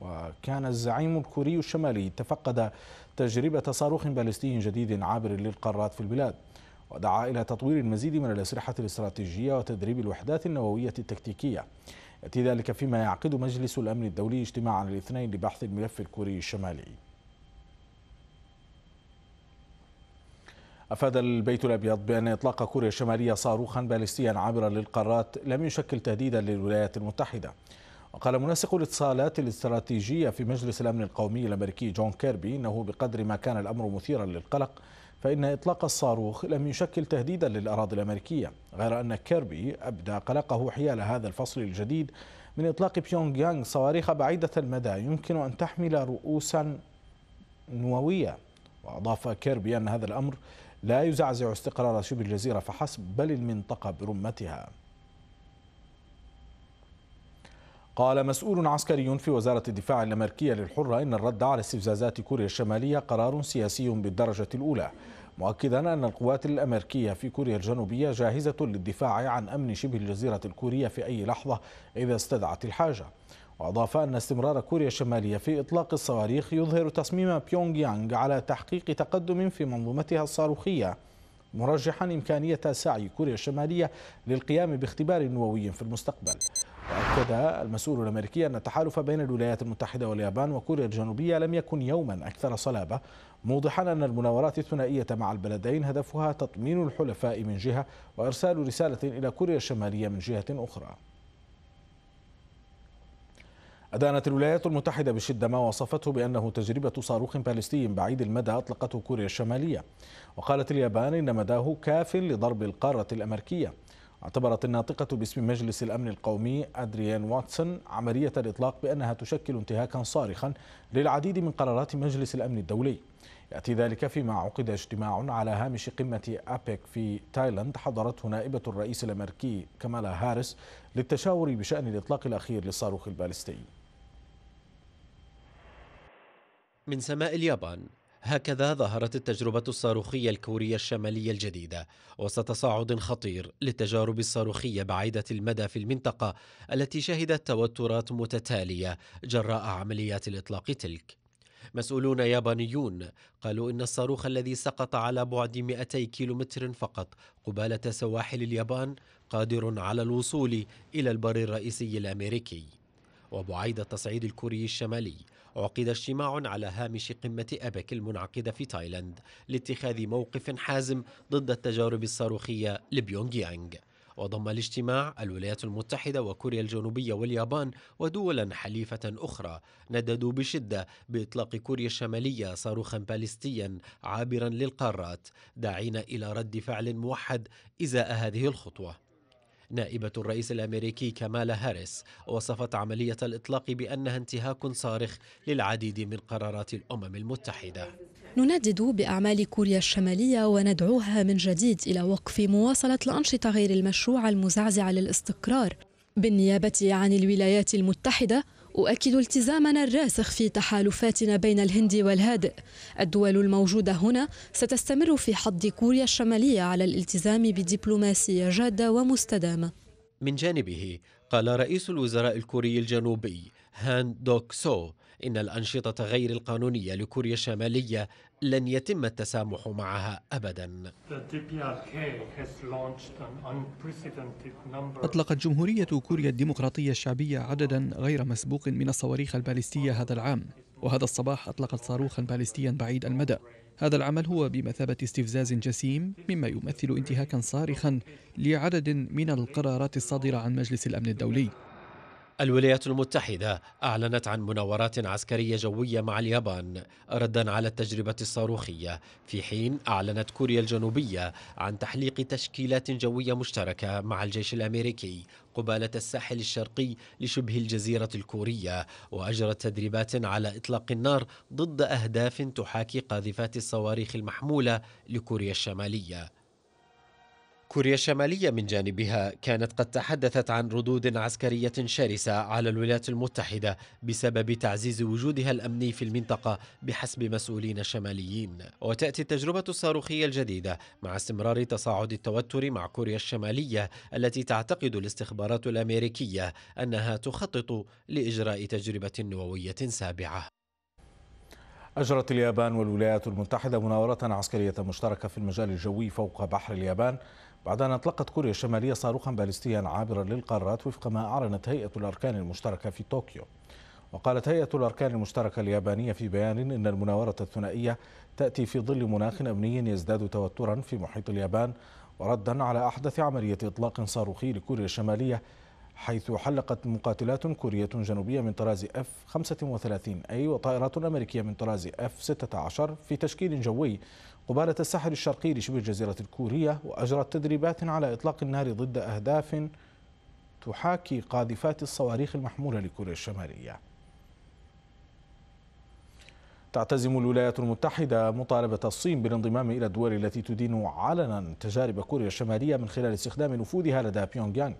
وكان الزعيم الكوري الشمالي تفقد تجربة صاروخ باليستي جديد عابر للقارات في البلاد ودعا إلى تطوير المزيد من الأسلحة الاستراتيجية وتدريب الوحدات النووية التكتيكية يأتي ذلك فيما يعقد مجلس الأمن الدولي اجتماعا الاثنين لبحث الملف الكوري الشمالي أفاد البيت الأبيض بأن إطلاق كوريا الشمالية صاروخا باليستيا عابرا للقارات لم يشكل تهديدا للولايات المتحدة وقال منسق الاتصالات الاستراتيجية في مجلس الأمن القومي الأمريكي جون كيربي إنه بقدر ما كان الأمر مثيرا للقلق فإن إطلاق الصاروخ لم يشكل تهديدا للأراضي الأمريكية غير أن كيربي أبدى قلقه حيال هذا الفصل الجديد من إطلاق بيونغ يانغ صواريخ بعيدة المدى يمكن أن تحمل رؤوسا نووية وأضاف كيربي أن هذا الأمر لا يزعزع استقرار شبه الجزيرة فحسب بل المنطقة برمتها قال مسؤول عسكري في وزارة الدفاع الأمريكية للحرة إن الرد على استفزازات كوريا الشمالية قرار سياسي بالدرجة الأولى مؤكدا أن القوات الأمريكية في كوريا الجنوبية جاهزة للدفاع عن أمن شبه الجزيرة الكورية في أي لحظة إذا استدعت الحاجة وأضاف أن استمرار كوريا الشمالية في إطلاق الصواريخ يظهر تصميم بيونغ يانغ على تحقيق تقدم في منظومتها الصاروخية مرجحا إمكانية سعي كوريا الشمالية للقيام باختبار نووي في المستقبل وأكد المسؤول الأمريكي أن التحالف بين الولايات المتحدة واليابان وكوريا الجنوبية لم يكن يوما أكثر صلابة موضحا أن المناورات الثنائية مع البلدين هدفها تطمين الحلفاء من جهة وإرسال رسالة إلى كوريا الشمالية من جهة أخرى أدانت الولايات المتحدة بشدة ما وصفته بأنه تجربة صاروخ باليستي بعيد المدى أطلقته كوريا الشمالية وقالت اليابان إن مداه كاف لضرب القارة الأمريكية اعتبرت الناطقة باسم مجلس الأمن القومي أدريان واتسون عملية الإطلاق بأنها تشكل انتهاكا صارخا للعديد من قرارات مجلس الأمن الدولي يأتي ذلك فيما عقد اجتماع على هامش قمة أبيك في تايلاند حضرته نائبة الرئيس الأمريكي كمالا هاريس للتشاور بشأن الإطلاق الأخير للصاروخ البالستي من سماء اليابان هكذا ظهرت التجربة الصاروخية الكورية الشمالية الجديدة وسط تصاعد خطير للتجارب الصاروخية بعيدة المدى في المنطقة التي شهدت توترات متتالية جراء عمليات الإطلاق تلك مسؤولون يابانيون قالوا إن الصاروخ الذي سقط على بعد 200 كيلومتر فقط قبالة سواحل اليابان قادر على الوصول إلى البر الرئيسي الأمريكي وبعيد التصعيد الكوري الشمالي عقد اجتماع على هامش قمة أبك المنعقدة في تايلاند لاتخاذ موقف حازم ضد التجارب الصاروخية لبيونغ يانغ وضم الاجتماع الولايات المتحدة وكوريا الجنوبية واليابان ودولا حليفة أخرى نددوا بشدة بإطلاق كوريا الشمالية صاروخا باليستيا عابرا للقارات داعين إلى رد فعل موحد إزاء هذه الخطوة نائبة الرئيس الأمريكي كمالا هاريس وصفت عملية الإطلاق بأنها انتهاك صارخ للعديد من قرارات الأمم المتحدة نندد بأعمال كوريا الشمالية وندعوها من جديد إلى وقف مواصلة الأنشطة غير المشروعة المزعزعة للاستقرار بالنيابة عن الولايات المتحدة أؤكد التزامنا الراسخ في تحالفاتنا بين الهند والهادئ الدول الموجودة هنا ستستمر في حض كوريا الشمالية على الالتزام بدبلوماسية جادة ومستدامة من جانبه قال رئيس الوزراء الكوري الجنوبي هان دوك سو إن الأنشطة غير القانونية لكوريا الشمالية لن يتم التسامح معها أبدا أطلقت جمهورية كوريا الديمقراطية الشعبية عددا غير مسبوق من الصواريخ الباليستية هذا العام وهذا الصباح أطلقت صاروخا باليستيا بعيد المدى هذا العمل هو بمثابة استفزاز جسيم مما يمثل انتهاكا صارخا لعدد من القرارات الصادرة عن مجلس الأمن الدولي الولايات المتحدة أعلنت عن مناورات عسكرية جوية مع اليابان ردا على التجربة الصاروخية في حين أعلنت كوريا الجنوبية عن تحليق تشكيلات جوية مشتركة مع الجيش الأمريكي قبالة الساحل الشرقي لشبه الجزيرة الكورية وأجرت تدريبات على إطلاق النار ضد أهداف تحاكي قاذفات الصواريخ المحمولة لكوريا الشمالية كوريا الشمالية من جانبها كانت قد تحدثت عن ردود عسكرية شرسة على الولايات المتحدة بسبب تعزيز وجودها الأمني في المنطقة بحسب مسؤولين شماليين وتأتي التجربة الصاروخية الجديدة مع استمرار تصاعد التوتر مع كوريا الشمالية التي تعتقد الاستخبارات الأمريكية أنها تخطط لإجراء تجربة نووية سابعة أجرت اليابان والولايات المتحدة مناورة عسكرية مشتركة في المجال الجوي فوق بحر اليابان بعد أن أطلقت كوريا الشمالية صاروخا باليستيا عابرا للقارات وفق ما أعلنت هيئة الأركان المشتركة في طوكيو وقالت هيئة الأركان المشتركة اليابانية في بيان إن المناورة الثنائية تأتي في ظل مناخ أمني يزداد توترا في محيط اليابان وردا على أحدث عملية إطلاق صاروخي لكوريا الشمالية حيث حلقت مقاتلات كورية جنوبية من طراز F-35 أي وطائرات أمريكية من طراز F-16 في تشكيل جوي قبالة الساحل الشرقي لشبه الجزيرة الكورية وأجرت تدريبات على إطلاق النار ضد أهداف تحاكي قاذفات الصواريخ المحمولة لكوريا الشمالية تعتزم الولايات المتحدة مطالبة الصين بالانضمام إلى الدول التي تدين علنا تجارب كوريا الشمالية من خلال استخدام نفوذها لدى بيونغيانغ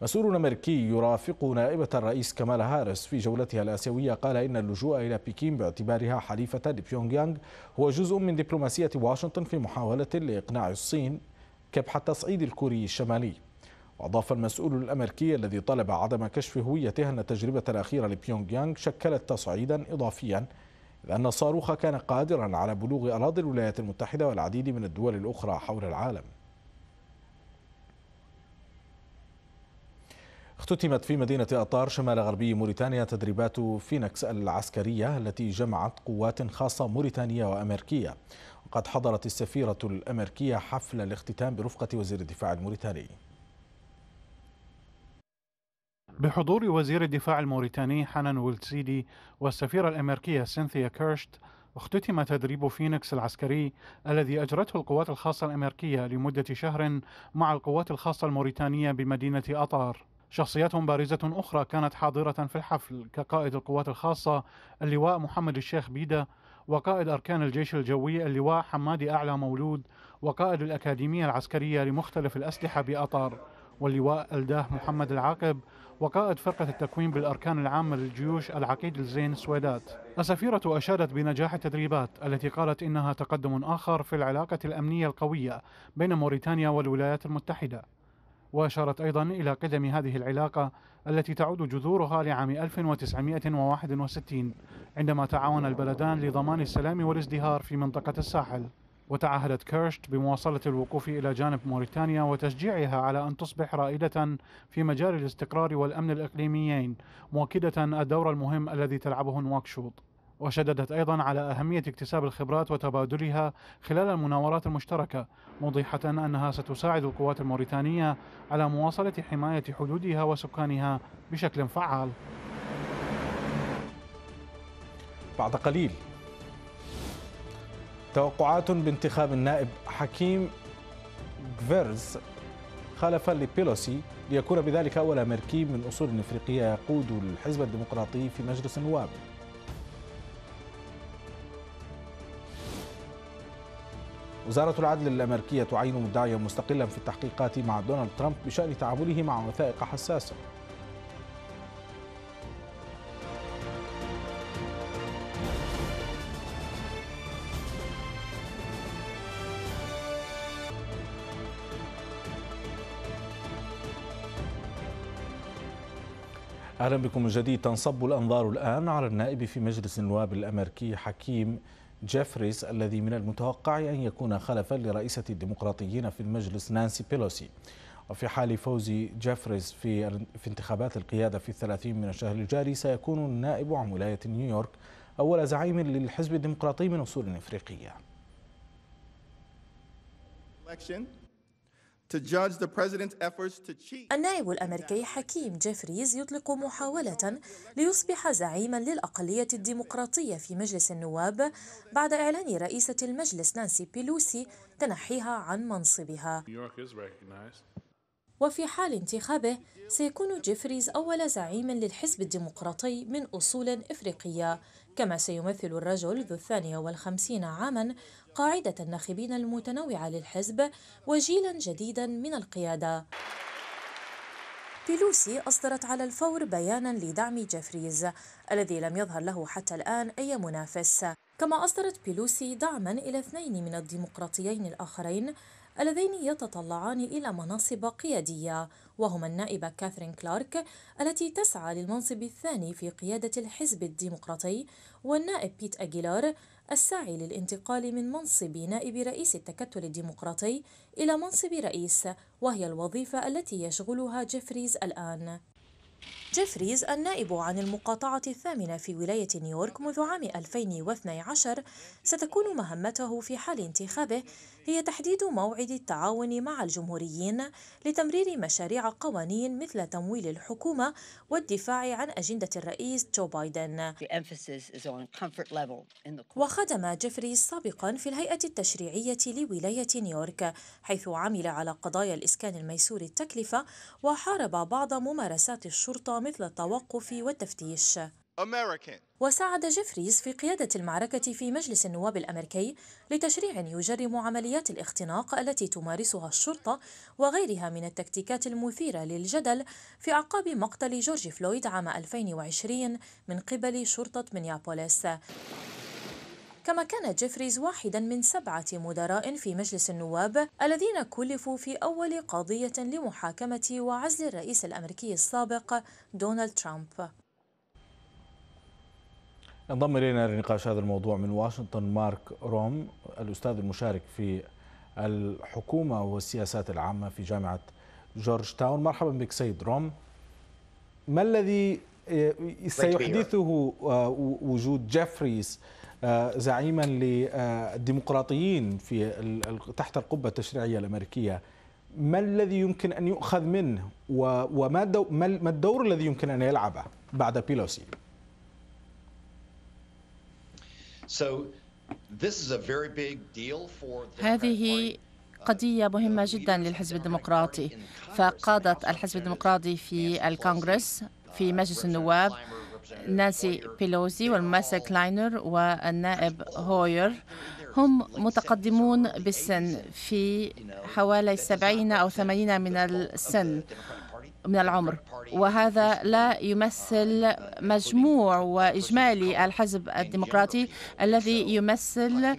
مسؤول أمريكي يرافق نائبة الرئيس كمال هارس في جولتها الآسيوية قال إن اللجوء إلى بكين باعتبارها حليفة لبيونغ يانغ هو جزء من دبلوماسية واشنطن في محاولة لإقناع الصين كبح التصعيد الكوري الشمالي وأضاف المسؤول الأمريكي الذي طلب عدم كشف هويته أن التجربة الأخيرة لبيونغ يانغ شكلت تصعيدا إضافيا إذ أن الصاروخ كان قادرا على بلوغ أراضي الولايات المتحدة والعديد من الدول الأخرى حول العالم اختتمت في مدينة أطار شمال غربي موريتانيا تدريبات فينكس العسكرية التي جمعت قوات خاصة موريتانية وأمريكية وقد حضرت السفيرة الأمريكية حفل الاختتام برفقة وزير الدفاع الموريتاني بحضور وزير الدفاع الموريتاني حنان ولتسيدي والسفيرة الأمريكية سينثيا كيرشت اختتم تدريب فينيكس العسكري الذي أجرته القوات الخاصة الأمريكية لمدة شهر مع القوات الخاصة الموريتانية بمدينة أطار شخصيات بارزة أخرى كانت حاضرة في الحفل كقائد القوات الخاصة اللواء محمد الشيخ بيدة وقائد أركان الجيش الجوي اللواء حمادي أعلى مولود وقائد الأكاديمية العسكرية لمختلف الأسلحة بأطار واللواء ألداه محمد العاقب وقائد فرقة التكوين بالأركان العامة للجيوش العقيد الزين سويدات السفيرة أشادت بنجاح التدريبات التي قالت إنها تقدم آخر في العلاقة الأمنية القوية بين موريتانيا والولايات المتحدة وأشارت أيضا إلى قدم هذه العلاقة التي تعود جذورها لعام 1961 عندما تعاون البلدان لضمان السلام والازدهار في منطقة الساحل وتعهدت كيرشت بمواصلة الوقوف إلى جانب موريتانيا وتشجيعها على أن تصبح رائدة في مجال الاستقرار والأمن الإقليميين مؤكدة الدور المهم الذي تلعبه نواكشوط وشددت أيضا على أهمية اكتساب الخبرات وتبادلها خلال المناورات المشتركة موضحة أنها ستساعد القوات الموريتانية على مواصلة حماية حدودها وسكانها بشكل فعال بعد قليل توقعات بانتخاب النائب حكيم كفيرز خالفا لبيلوسي ليكون بذلك أول أمريكي من أصول إفريقية يقود الحزب الديمقراطي في مجلس النواب وزارة العدل الأمريكية تعين مدعيا مستقلا في التحقيقات مع دونالد ترامب بشأن تعامله مع وثائق حساسة اهلا بكم من جديد تنصب الانظار الان على النائب في مجلس النواب الامريكي حكيم جيفريز الذي من المتوقع أن يكون خلفا لرئيسة الديمقراطيين في المجلس نانسي بيلوسي وفي حال فوز جيفريز في, في انتخابات القيادة في الثلاثين من الشهر الجاري سيكون النائب عن ولاية نيويورك أول زعيم للحزب الديمقراطي من أصول أفريقية النائب الأمريكي حكيم جيفريز يطلق محاولة ليصبح زعيما للأقلية الديمقراطية في مجلس النواب بعد إعلان رئيسة المجلس نانسي بيلوسي تنحيها عن منصبها وفي حال انتخابه سيكون جيفريز أول زعيم للحزب الديمقراطي من أصول إفريقية كما سيمثل الرجل ذو الثانية والخمسين عاماً قاعدة الناخبين المتنوعة للحزب وجيلا جديدا من القيادة بيلوسي أصدرت على الفور بيانا لدعم جيفريز الذي لم يظهر له حتى الآن أي منافس كما أصدرت بيلوسي دعما إلى اثنين من الديمقراطيين الآخرين اللذين يتطلعان إلى مناصب قيادية وهما النائبة كاثرين كلارك التي تسعى للمنصب الثاني في قيادة الحزب الديمقراطي والنائب بيت أجيلار السعي للانتقال من منصب نائب رئيس التكتل الديمقراطي إلى منصب رئيس وهي الوظيفة التي يشغلها جيفريز الآن جيفريز النائب عن المقاطعة الثامنة في ولاية نيويورك منذ عام 2012 ستكون مهمته في حال انتخابه هي تحديد موعد التعاون مع الجمهوريين لتمرير مشاريع قوانين مثل تمويل الحكومة والدفاع عن أجندة الرئيس جو بايدن وخدم جيفريز سابقا في الهيئة التشريعية لولاية نيويورك حيث عمل على قضايا الإسكان الميسور التكلفة وحارب بعض ممارسات الشرطة مثل التوقف والتفتيش وساعد جيفريز في قيادة المعركة في مجلس النواب الأمريكي لتشريع يجرم عمليات الاختناق التي تمارسها الشرطة وغيرها من التكتيكات المثيرة للجدل في أعقاب مقتل جورج فلويد عام 2020 من قبل شرطة منيابوليس كما كان جيفريز واحدا من سبعة مدراء في مجلس النواب الذين كلفوا في أول قضية لمحاكمة وعزل الرئيس الأمريكي السابق دونالد ترامب انضم إلينا لنقاش هذا الموضوع من واشنطن مارك روم الأستاذ المشارك في الحكومة والسياسات العامة في جامعة جورج تاون مرحبا بك سيد روم ما الذي آه، سيحدثه آه، وجود جيفريز آه، زعيما للديمقراطيين في تحت القبة التشريعية الأمريكية ما الذي يمكن أن يؤخذ منه وما ما الدور الذي يمكن أن يلعبه بعد بيلوسي هذه قضية مهمة جدا للحزب الديمقراطي فقادة الحزب الديمقراطي في الكونغرس في مجلس النواب نانسي بيلوزي والممثل كلاينر والنائب هوير هم متقدمون بالسن في حوالي 70 أو 80 من السن من العمر وهذا لا يمثل مجموع وإجمالي الحزب الديمقراطي الذي يمثل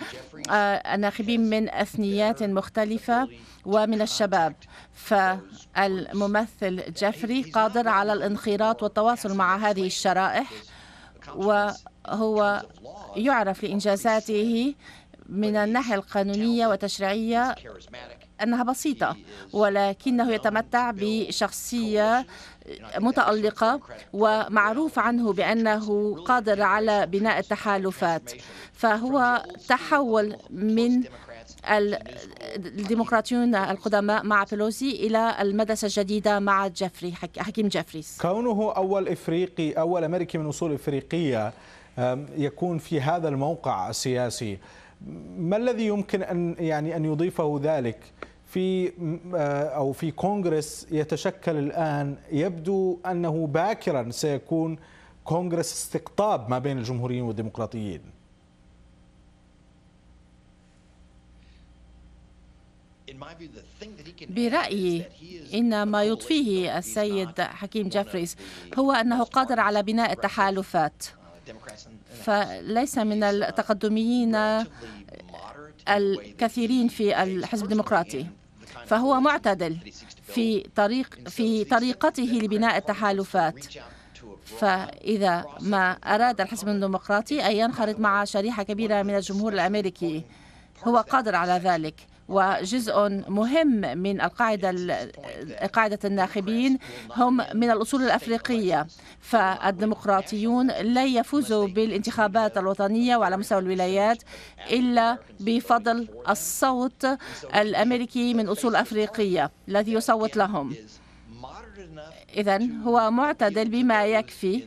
آه، ناخبين من أثنيات مختلفة ومن الشباب فالممثل جيفري قادر على الانخراط والتواصل مع هذه الشرائح وهو يعرف لإنجازاته من الناحية القانونية والتشريعية أنها بسيطة ولكنه يتمتع بشخصية متألقة ومعروف عنه بأنه قادر على بناء التحالفات فهو تحول من الديمقراطيون القدماء مع بيلوزي إلى المدرسة الجديدة مع جيفري حكيم جيفريز كونه أول إفريقي أول أمريكي من أصول إفريقية يكون في هذا الموقع السياسي ما الذي يمكن أن يعني أن يضيفه ذلك في آه، أو في كونغرس يتشكل الآن يبدو أنه باكرا سيكون كونغرس استقطاب ما بين الجمهوريين والديمقراطيين برأيي إن ما يضفيه السيد حكيم جافريز هو أنه قادر على بناء التحالفات فليس من التقدميين الكثيرين في الحزب الديمقراطي فهو معتدل في طريق في طريقته لبناء التحالفات فإذا ما أراد الحزب الديمقراطي أن ينخرط مع شريحة كبيرة من الجمهور الأمريكي هو قادر على ذلك وجزء مهم من القاعدة قاعدة الناخبين هم من الأصول الأفريقية فالديمقراطيون لا يفوزوا بالانتخابات الوطنية وعلى مستوى الولايات إلا بفضل الصوت الأمريكي من أصول أفريقية الذي يصوت لهم إذا هو معتدل بما يكفي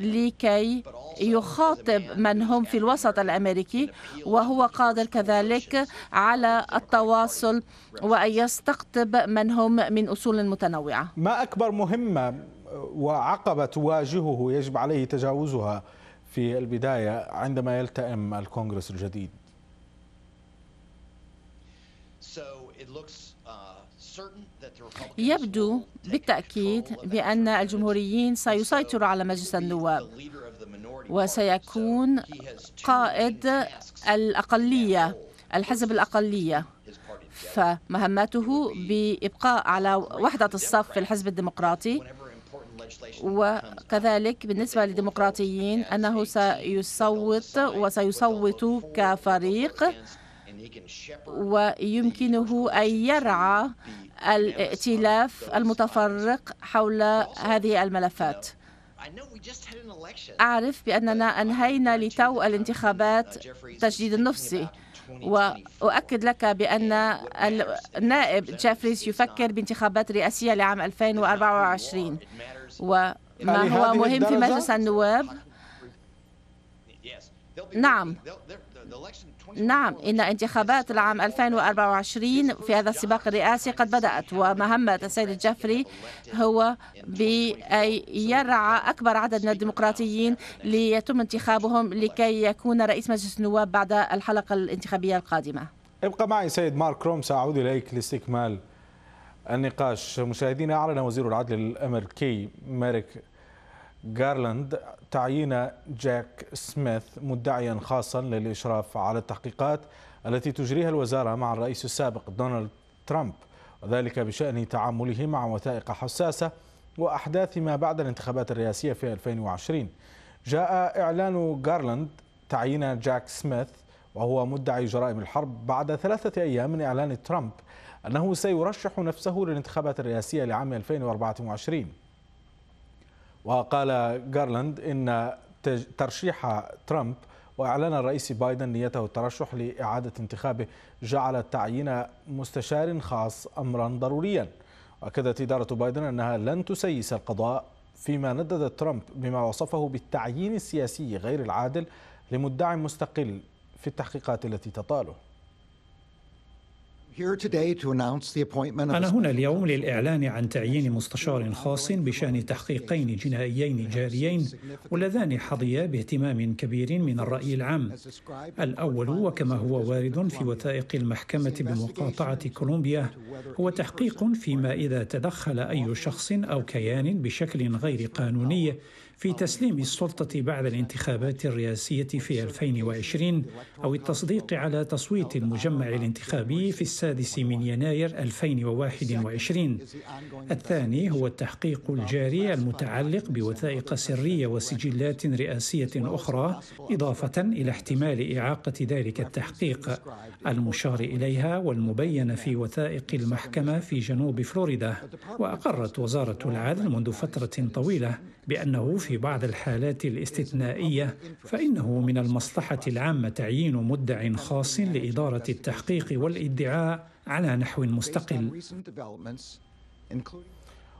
لكي يخاطب من هم في الوسط الأمريكي وهو قادر كذلك على التواصل وأن يستقطب من هم من أصول متنوعة ما أكبر مهمة وعقبة تواجهه يجب عليه تجاوزها في البداية عندما يلتئم الكونغرس الجديد؟ يبدو بالتأكيد بأن الجمهوريين سيسيطروا على مجلس النواب وسيكون قائد الأقلية الحزب الأقلية فمهمته بإبقاء على وحدة الصف في الحزب الديمقراطي وكذلك بالنسبة للديمقراطيين أنه سيصوت وسيصوت كفريق ويمكنه أن يرعى الائتلاف المتفرق حول هذه الملفات أعرف بأننا أنهينا لتو الانتخابات تجديد النفسي وأؤكد لك بأن النائب جيفريز يفكر بانتخابات رئاسية لعام 2024 وما هو مهم في مجلس النواب نعم نعم إن انتخابات العام 2024 في هذا السباق الرئاسي قد بدأت ومهمة السيد جفري هو بأن يرعى أكبر عدد من الديمقراطيين ليتم انتخابهم لكي يكون رئيس مجلس النواب بعد الحلقة الانتخابية القادمة ابقى معي سيد مارك كروم سأعود إليك لاستكمال النقاش مشاهدينا أعلن وزير العدل الأمريكي مارك جارلاند تعيين جاك سميث مدعيا خاصا للإشراف على التحقيقات التي تجريها الوزارة مع الرئيس السابق دونالد ترامب وذلك بشأن تعامله مع وثائق حساسة وأحداث ما بعد الانتخابات الرئاسية في 2020 جاء إعلان جارلاند تعيين جاك سميث وهو مدعي جرائم الحرب بعد ثلاثة أيام من إعلان ترامب أنه سيرشح نفسه للانتخابات الرئاسية لعام 2024 وقال جارلاند إن ترشيح ترامب وإعلان الرئيس بايدن نيته الترشح لإعادة انتخابه جعل تعيين مستشار خاص أمرا ضروريا وأكدت إدارة بايدن أنها لن تسيس القضاء فيما ندد ترامب بما وصفه بالتعيين السياسي غير العادل لمدعي مستقل في التحقيقات التي تطاله أنا هنا اليوم للإعلان عن تعيين مستشار خاص بشأن تحقيقين جنائيين جاريين واللذان حظيا باهتمام كبير من الرأي العام. الأول وكما هو وارد في وثائق المحكمة بمقاطعة كولومبيا هو تحقيق فيما إذا تدخل أي شخص أو كيان بشكل غير قانوني في تسليم السلطة بعد الانتخابات الرئاسية في 2020 أو التصديق على تصويت المجمع الانتخابي في السادس من يناير 2021 الثاني هو التحقيق الجاري المتعلق بوثائق سرية وسجلات رئاسية أخرى إضافة إلى احتمال إعاقة ذلك التحقيق المشار إليها والمبين في وثائق المحكمة في جنوب فلوريدا وأقرت وزارة العدل منذ فترة طويلة بأنه في بعض الحالات الاستثنائية فإنه من المصلحة العامة تعيين مدع خاص لإدارة التحقيق والادعاء على نحو مستقل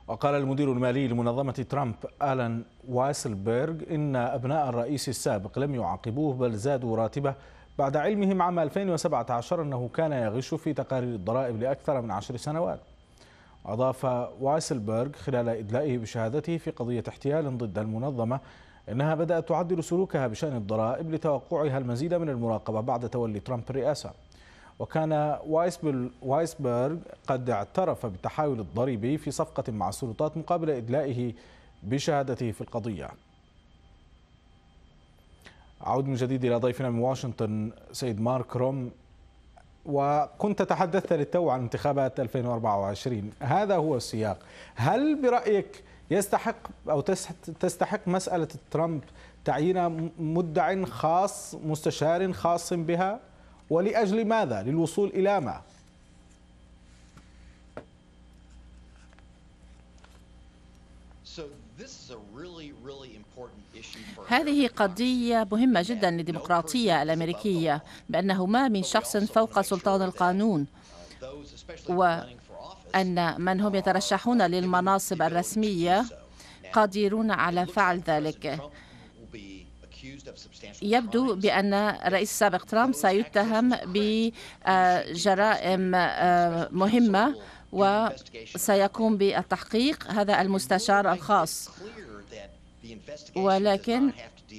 وقال المدير المالي لمنظمة ترامب آلان وايسلبرغ إن أبناء الرئيس السابق لم يعاقبوه بل زادوا راتبه بعد علمهم عام 2017 أنه كان يغش في تقارير الضرائب لأكثر من عشر سنوات أضاف وايسلبرغ خلال إدلائه بشهادته في قضية احتيال ضد المنظمة أنها بدأت تعدل سلوكها بشأن الضرائب لتوقعها المزيد من المراقبة بعد تولي ترامب الرئاسة وكان وايسبرغ قد اعترف بالتحايل الضريبي في صفقة مع السلطات مقابل إدلائه بشهادته في القضية أعود من جديد إلى ضيفنا من واشنطن سيد مارك روم وكنت تحدثت للتو عن انتخابات 2024 هذا هو السياق هل برأيك يستحق أو تستحق مسألة ترامب تعيين مدع خاص مستشار خاص بها ولأجل ماذا للوصول إلى ما So this is a really, هذه قضية مهمة جدا للديمقراطية الأمريكية بأنه ما من شخص فوق سلطان القانون وأن من هم يترشحون للمناصب الرسمية قادرون على فعل ذلك يبدو بأن الرئيس السابق ترامب سيتهم بجرائم آه، مهمة وسيقوم بالتحقيق هذا المستشار الخاص ولكن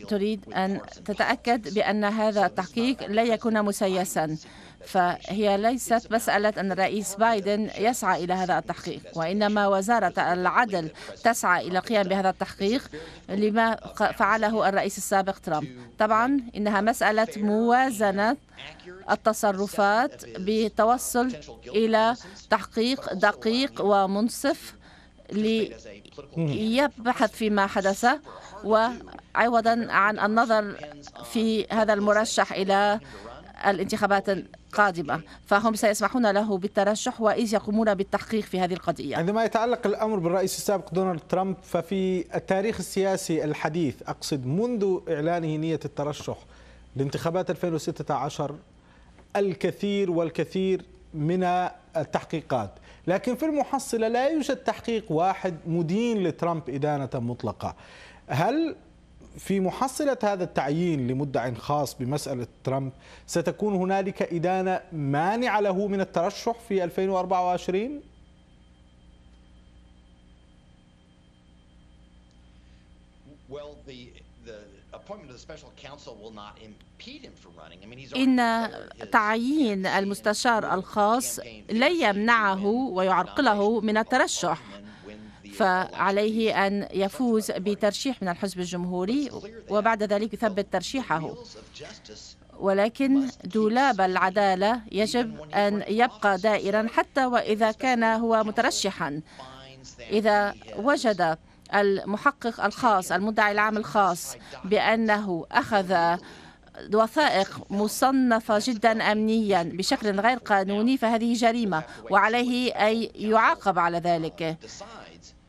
تريد أن تتأكد بأن هذا التحقيق لا يكون مسيسا فهي ليست مسألة أن الرئيس بايدن يسعى إلى هذا التحقيق وإنما وزارة العدل تسعى إلى القيام بهذا التحقيق لما فعله الرئيس السابق ترامب طبعا إنها مسألة موازنة التصرفات بتوصل إلى تحقيق دقيق ومنصف يبحث فيما حدث وعوضا عن النظر في هذا المرشح إلى الانتخابات القادمة فهم سيسمحون له بالترشح وإذ يقومون بالتحقيق في هذه القضية عندما يتعلق الأمر بالرئيس السابق دونالد ترامب ففي التاريخ السياسي الحديث أقصد منذ إعلانه نية الترشح لانتخابات 2016 الكثير والكثير من التحقيقات لكن في المحصلة لا يوجد تحقيق واحد مدين لترامب إدانة مطلقة هل في محصلة هذا التعيين لمدع خاص بمسألة ترامب ستكون هنالك إدانة مانعة له من الترشح في 2024؟ إن تعيين المستشار الخاص لا يمنعه ويعرقله من الترشح فعليه أن يفوز بترشيح من الحزب الجمهوري وبعد ذلك يثبت ترشيحه ولكن دولاب العدالة يجب أن يبقى دائرا حتى وإذا كان هو مترشحا إذا وجد المحقق الخاص المدعي العام الخاص بأنه أخذ وثائق مصنفة جدا أمنيا بشكل غير قانوني فهذه جريمة وعليه أن يعاقب على ذلك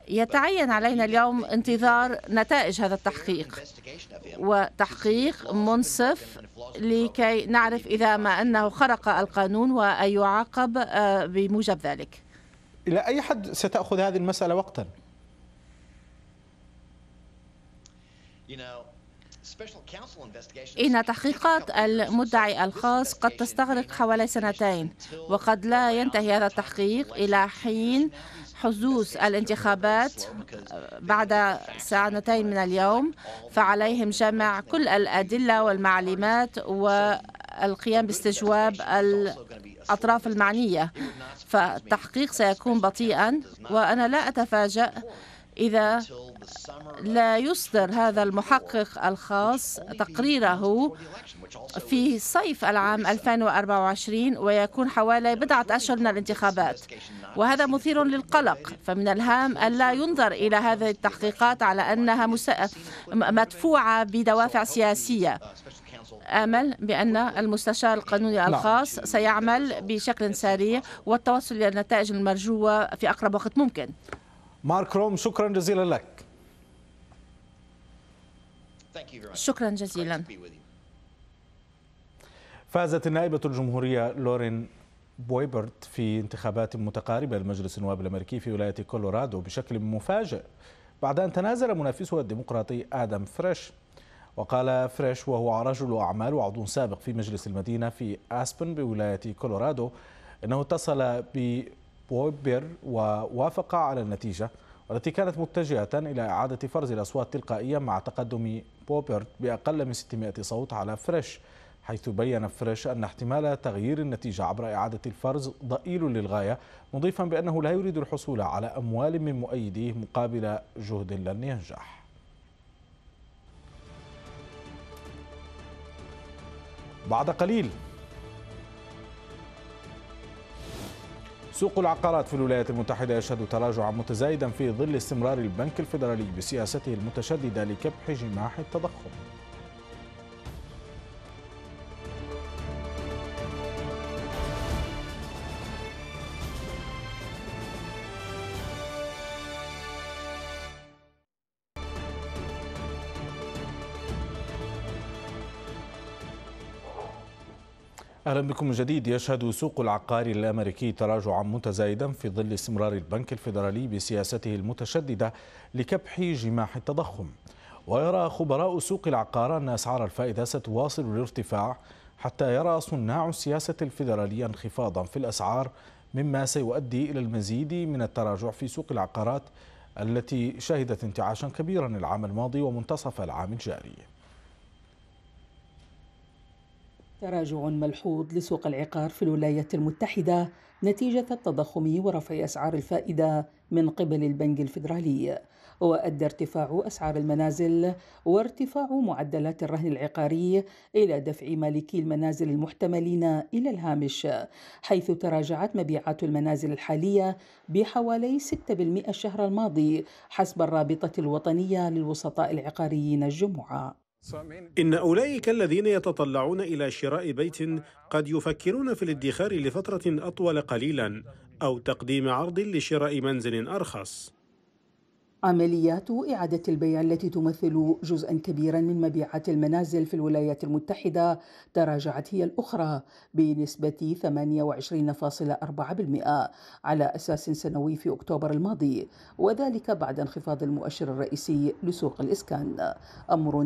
يتعين علينا اليوم انتظار نتائج هذا التحقيق وتحقيق منصف لكي نعرف إذا ما أنه خرق القانون وأن يعاقب آه، بموجب ذلك إلى أي حد ستأخذ هذه المسألة وقتا؟ إن تحقيقات المدعي الخاص قد تستغرق حوالي سنتين وقد لا ينتهي هذا التحقيق إلى حين حدوث الانتخابات بعد ساعتين من اليوم فعليهم جمع كل الأدلة والمعلومات والقيام باستجواب الأطراف المعنية فالتحقيق سيكون بطيئا وأنا لا أتفاجأ إذا لا يصدر هذا المحقق الخاص تقريره في صيف العام 2024 ويكون حوالي بضعة أشهر من الانتخابات وهذا مثير للقلق فمن الهام ألا ينظر إلى هذه التحقيقات على أنها مدفوعة بدوافع سياسية آمل بأن المستشار القانوني الخاص سيعمل بشكل سريع والتوصل إلى النتائج المرجوة في أقرب وقت ممكن مارك روم شكرا جزيلا لك شكرا جزيلا فازت النائبة الجمهورية لورين بويبرت في انتخابات متقاربة لمجلس النواب الأمريكي في ولاية كولورادو بشكل مفاجئ بعد أن تنازل منافسها الديمقراطي آدم فريش وقال فريش وهو رجل أعمال وعضو سابق في مجلس المدينة في أسبن بولاية كولورادو أنه اتصل ببويبر ووافق على النتيجة والتي كانت متجهة إلى إعادة فرز الأصوات تلقائيا مع تقدم بوبرت بأقل من 600 صوت على فريش حيث بين فريش أن احتمال تغيير النتيجة عبر إعادة الفرز ضئيل للغاية مضيفا بأنه لا يريد الحصول على أموال من مؤيديه مقابل جهد لن ينجح بعد قليل سوق العقارات في الولايات المتحدة يشهد تراجعا متزايدا في ظل استمرار البنك الفيدرالي بسياسته المتشددة لكبح جماح التضخم أهلا بكم من جديد يشهد سوق العقار الأمريكي تراجعا متزايدا في ظل استمرار البنك الفيدرالي بسياسته المتشددة لكبح جماح التضخم ويرى خبراء سوق العقار أن أسعار الفائدة ستواصل الارتفاع حتى يرى صناع السياسة الفيدرالية انخفاضا في الأسعار مما سيؤدي إلى المزيد من التراجع في سوق العقارات التي شهدت انتعاشا كبيرا العام الماضي ومنتصف العام الجاري تراجع ملحوظ لسوق العقار في الولايات المتحدة نتيجة التضخم ورفع أسعار الفائدة من قبل البنك الفيدرالي وأدى ارتفاع أسعار المنازل وارتفاع معدلات الرهن العقاري إلى دفع مالكي المنازل المحتملين إلى الهامش حيث تراجعت مبيعات المنازل الحالية بحوالي 6% الشهر الماضي حسب الرابطة الوطنية للوسطاء العقاريين الجمعة إن أولئك الذين يتطلعون إلى شراء بيت قد يفكرون في الادخار لفترة أطول قليلا أو تقديم عرض لشراء منزل أرخص عمليات إعادة البيع التي تمثل جزءا كبيرا من مبيعات المنازل في الولايات المتحدة تراجعت هي الأخرى بنسبة 28.4% على أساس سنوي في أكتوبر الماضي وذلك بعد انخفاض المؤشر الرئيسي لسوق الإسكان أمر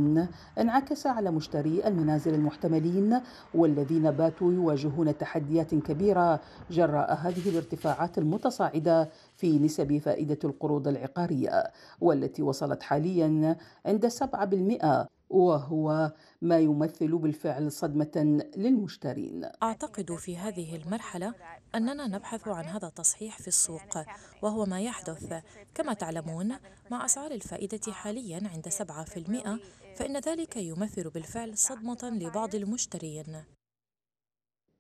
انعكس على مشتري المنازل المحتملين والذين باتوا يواجهون تحديات كبيرة جراء هذه الارتفاعات المتصاعدة في نسب فائدة القروض العقارية والتي وصلت حاليا عند 7% وهو ما يمثل بالفعل صدمة للمشترين. أعتقد في هذه المرحلة أننا نبحث عن هذا التصحيح في السوق وهو ما يحدث كما تعلمون مع أسعار الفائدة حاليا عند 7% فإن ذلك يمثل بالفعل صدمة لبعض المشترين.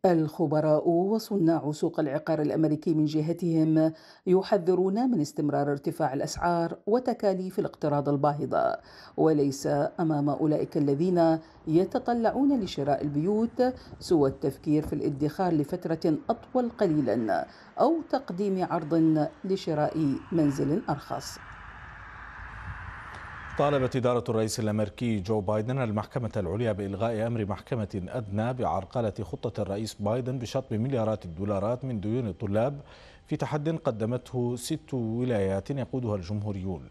الخبراء وصناع سوق العقار الامريكي من جهتهم يحذرون من استمرار ارتفاع الاسعار وتكاليف الاقتراض الباهظه وليس امام اولئك الذين يتطلعون لشراء البيوت سوى التفكير في الادخار لفتره اطول قليلا او تقديم عرض لشراء منزل ارخص طالبت إدارة الرئيس الأمريكي جو بايدن المحكمة العليا بإلغاء أمر محكمة أدنى بعرقلة خطة الرئيس بايدن بشطب مليارات الدولارات من ديون الطلاب في تحد قدمته ست ولايات يقودها الجمهوريون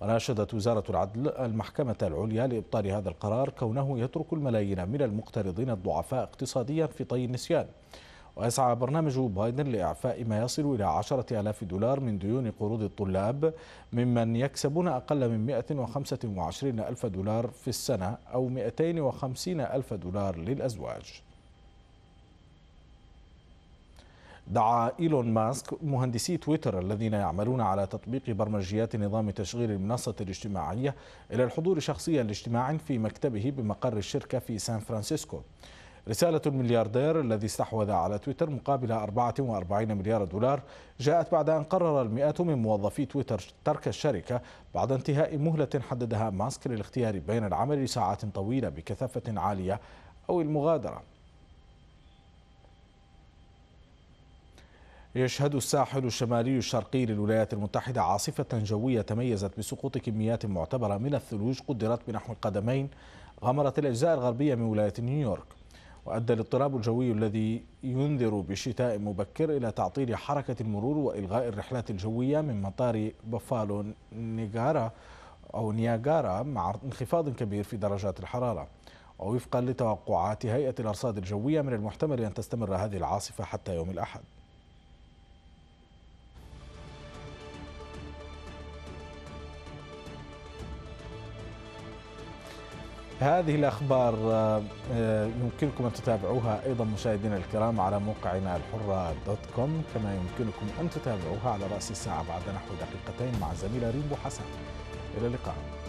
وناشدت وزارة العدل المحكمة العليا لإبطال هذا القرار كونه يترك الملايين من المقترضين الضعفاء اقتصاديا في طي النسيان ويسعى برنامج بايدن لإعفاء ما يصل إلى عشرة ألاف دولار من ديون قروض الطلاب ممن يكسبون أقل من 125 ألف دولار في السنة أو 250 ألف دولار للأزواج دعا إيلون ماسك مهندسي تويتر الذين يعملون على تطبيق برمجيات نظام تشغيل المنصة الاجتماعية إلى الحضور شخصيا لاجتماع في مكتبه بمقر الشركة في سان فرانسيسكو رسالة الملياردير الذي استحوذ على تويتر مقابل 44 مليار دولار جاءت بعد أن قرر المئات من موظفي تويتر ترك الشركة بعد انتهاء مهلة حددها ماسك للاختيار بين العمل لساعات طويلة بكثافة عالية أو المغادرة يشهد الساحل الشمالي الشرقي للولايات المتحدة عاصفة جوية تميزت بسقوط كميات معتبرة من الثلوج قدرت بنحو القدمين غمرت الأجزاء الغربية من ولاية نيويورك وأدى الاضطراب الجوي الذي ينذر بشتاء مبكر إلى تعطيل حركة المرور وإلغاء الرحلات الجوية من مطار بفالو نيغارا أو نياغارا مع انخفاض كبير في درجات الحرارة ووفقا لتوقعات هيئة الأرصاد الجوية من المحتمل أن تستمر هذه العاصفة حتى يوم الأحد هذه الأخبار آه، آه، يمكنكم أن تتابعوها أيضا مشاهدينا الكرام على موقعنا الحرة دوت كوم كما يمكنكم أن تتابعوها على رأس الساعة بعد نحو دقيقتين مع زميلة ريمو حسن إلى اللقاء